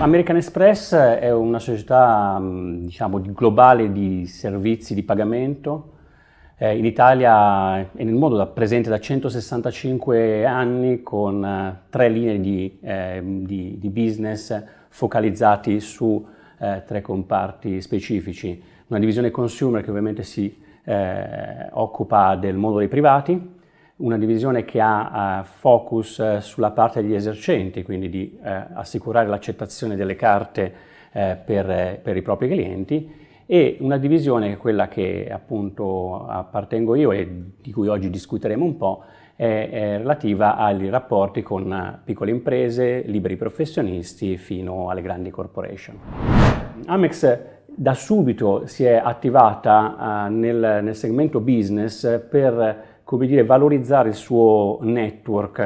American Express è una società mm, diciamo, globale di servizi di pagamento. Eh, in Italia e nel mondo presente da 165 anni con eh, tre linee di, eh, di, di business focalizzati su eh, tre comparti specifici. Una divisione consumer che ovviamente si eh, occupa del mondo dei privati, una divisione che ha uh, focus uh, sulla parte degli esercenti, quindi di eh, assicurare l'accettazione delle carte per, per, i propri clienti, e una divisione, quella che appunto appartengo io e di cui oggi discuteremo un po', è, è relativa ai rapporti con piccole imprese, liberi professionisti fino alle grandi corporation. Amex da subito si è attivata uh, nel, nel, segmento business per come dire, valorizzare il suo network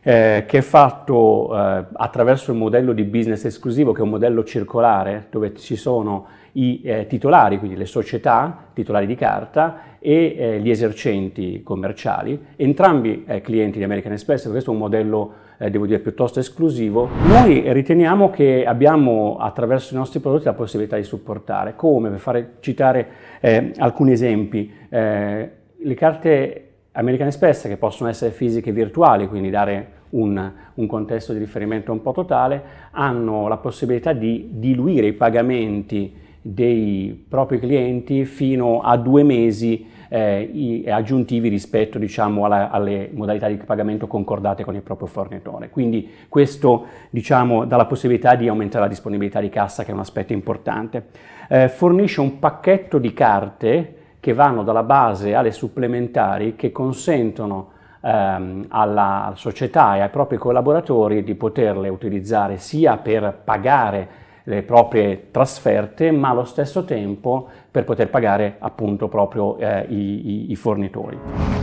eh, che è fatto eh, attraverso il modello di business esclusivo, che è un modello circolare, dove ci sono i eh, titolari, quindi le società, titolari di carta, e eh, gli esercenti commerciali, entrambi eh, clienti di American Express, questo è un modello eh, devo dire piuttosto esclusivo, noi riteniamo che abbiamo attraverso i nostri prodotti la possibilità di supportare. Come? Per fare, citare eh, alcuni esempi, eh, le carte American Express che possono essere fisiche e virtuali, quindi dare un, un, contesto di riferimento un po' totale, hanno la possibilità di diluire i pagamenti dei propri clienti fino a due mesi eh, aggiuntivi rispetto diciamo, alla, alle modalità di pagamento concordate con il proprio fornitore. Quindi questo diciamo, dà la possibilità di aumentare la disponibilità di cassa, che è un aspetto importante. Eh, fornisce un pacchetto di carte che vanno dalla base alle supplementari che consentono ehm, alla società e ai propri collaboratori di poterle utilizzare sia per pagare le proprie trasferte, ma allo stesso tempo per poter pagare appunto proprio eh, i, i fornitori.